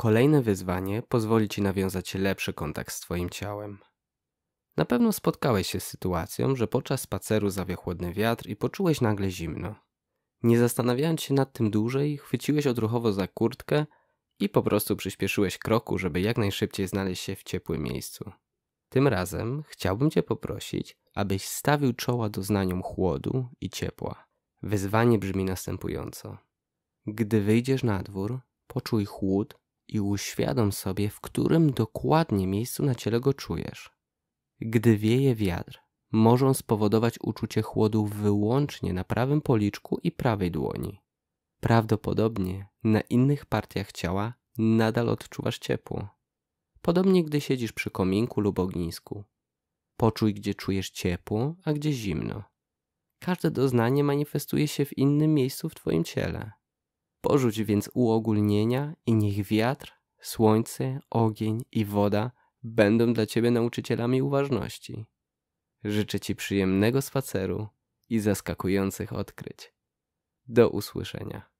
Kolejne wyzwanie pozwoli Ci nawiązać lepszy kontakt z Twoim ciałem. Na pewno spotkałeś się z sytuacją, że podczas spaceru zawia chłodny wiatr i poczułeś nagle zimno. Nie zastanawiając się nad tym dłużej, chwyciłeś odruchowo za kurtkę i po prostu przyspieszyłeś kroku, żeby jak najszybciej znaleźć się w ciepłym miejscu. Tym razem chciałbym Cię poprosić, abyś stawił czoła doznaniom chłodu i ciepła. Wyzwanie brzmi następująco. Gdy wyjdziesz na dwór, poczuj chłód i uświadom sobie, w którym dokładnie miejscu na ciele go czujesz. Gdy wieje wiatr, może spowodować uczucie chłodu wyłącznie na prawym policzku i prawej dłoni. Prawdopodobnie na innych partiach ciała nadal odczuwasz ciepło. Podobnie gdy siedzisz przy kominku lub ognisku. Poczuj, gdzie czujesz ciepło, a gdzie zimno. Każde doznanie manifestuje się w innym miejscu w Twoim ciele. Porzuć więc uogólnienia i niech wiatr, słońce, ogień i woda będą dla ciebie nauczycielami uważności. Życzę ci przyjemnego spaceru i zaskakujących odkryć. Do usłyszenia.